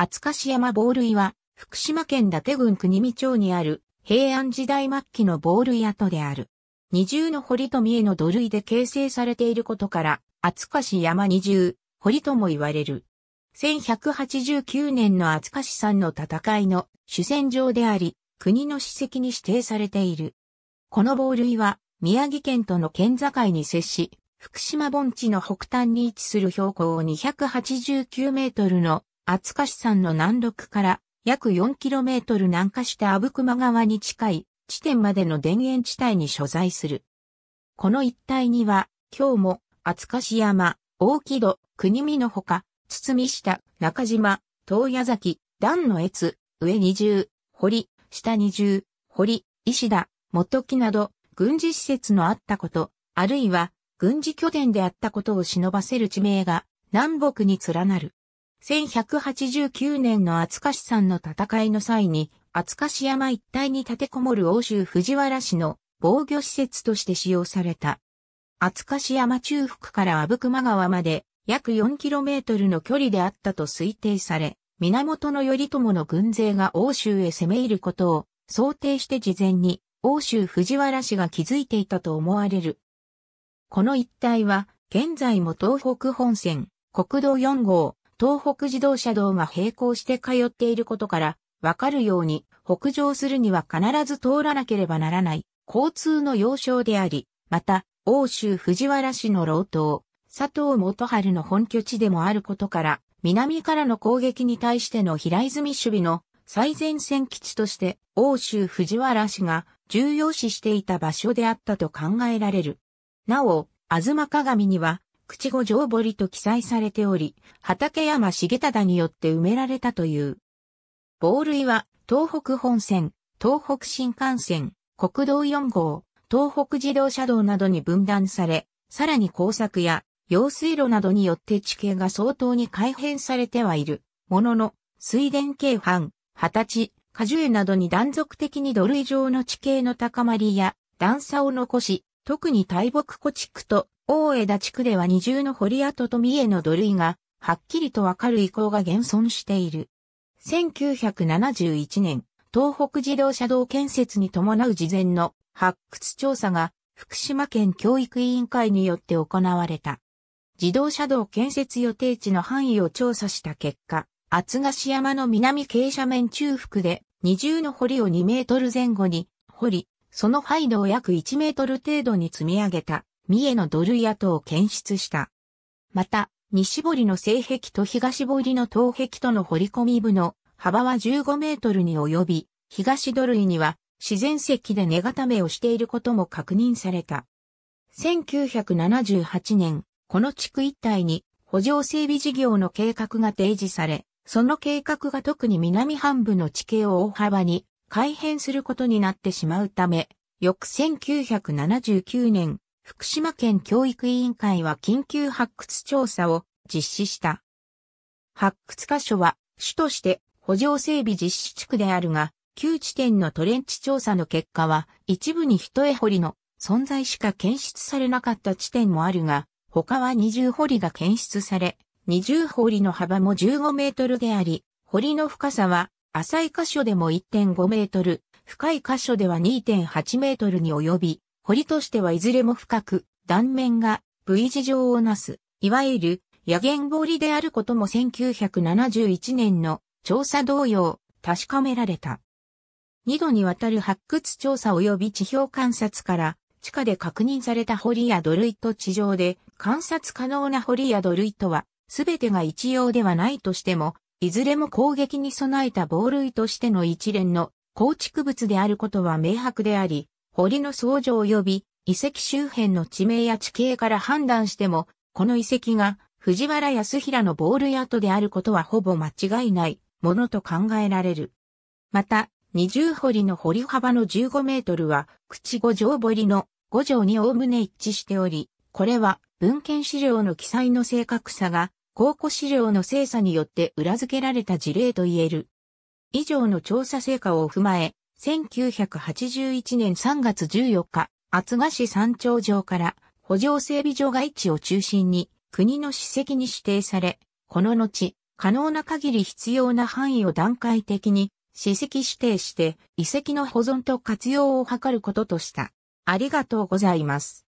厚かし山防類は、福島県伊達郡国見町にある、平安時代末期の防類跡である。二重の堀と三重の土塁で形成されていることから、厚かし山二重、堀とも言われる。1189年の厚かし山の戦いの主戦場であり、国の史跡に指定されている。この防類は、宮城県との県境に接し、福島盆地の北端に位置する標高289メートルの厚しさ山の南麓から約 4km 南下して阿武隈川に近い地点までの田園地帯に所在する。この一帯には、今日も厚かし山、大木戸、国見のほか、堤下、中島、東矢崎、段の越、上二重、堀、下二重、堀、石田、元木など、軍事施設のあったこと、あるいは、軍事拠点であったことを忍ばせる地名が、南北に連なる。1189年の厚賀市さんの戦いの際に、厚賀市山一帯に立てこもる欧州藤原氏の防御施設として使用された。厚賀市山中腹から阿武隈川まで約 4km の距離であったと推定され、源頼朝の軍勢が欧州へ攻め入ることを想定して事前に欧州藤原氏が築いていたと思われる。この一帯は現在も東北本線国道4号東北自動車道が並行して通っていることから、わかるように、北上するには必ず通らなければならない、交通の要衝であり、また、欧州藤原氏の老頭、佐藤元春の本拠地でもあることから、南からの攻撃に対しての平泉守備の最前線基地として、欧州藤原氏が重要視していた場所であったと考えられる。なお、吾妻鏡には、口五条堀と記載されており、畠山重忠によって埋められたという。防類は、東北本線、東北新幹線、国道4号、東北自動車道などに分断され、さらに工作や、用水路などによって地形が相当に改変されてはいる。ものの、水田系阪、二十歳、果樹などに断続的に土塁上の地形の高まりや段差を残し、特に大木古地区と大枝地区では二重の堀跡と三重の土塁が、はっきりとわかる意向が現存している。1971年、東北自動車道建設に伴う事前の発掘調査が福島県教育委員会によって行われた。自動車道建設予定地の範囲を調査した結果、厚ヶ山の南傾斜面中腹で二重の堀を2メートル前後に掘り、その範囲度を約1メートル程度に積み上げた三重のドル跡を検出した。また、西堀の西壁と東堀の東壁との掘り込み部の幅は15メートルに及び、東土塁には自然石で根固めをしていることも確認された。1978年、この地区一帯に補助整備事業の計画が提示され、その計画が特に南半部の地形を大幅に改変することになってしまうため、翌1979年、福島県教育委員会は緊急発掘調査を実施した。発掘箇所は、主として補助整備実施地区であるが、旧地点のトレンチ調査の結果は、一部に一重堀の存在しか検出されなかった地点もあるが、他は二重堀が検出され、二重堀の幅も15メートルであり、堀の深さは、浅い箇所でも1.5メートル、深い箇所では2.8メートルに及び、堀としてはいずれも深く、断面が V 字状をなす、いわゆる野源堀であることも1971年の調査同様、確かめられた。二度にわたる発掘調査及び地表観察から、地下で確認された堀や土類と地上で観察可能な堀や土類とは、すべてが一様ではないとしても、いずれも攻撃に備えた防類としての一連の構築物であることは明白であり、堀の創乗及び遺跡周辺の地名や地形から判断しても、この遺跡が藤原康平のボール跡であることはほぼ間違いないものと考えられる。また、二重堀の堀幅の15メートルは、口五条堀の五条におおむね一致しており、これは文献資料の記載の正確さが、考古資料の精査によって裏付けられた事例と言える。以上の調査成果を踏まえ、1981年3月14日、厚賀市山頂上から補助整備が外地を中心に国の史跡に指定され、この後、可能な限り必要な範囲を段階的に史跡指定して遺跡の保存と活用を図ることとした。ありがとうございます。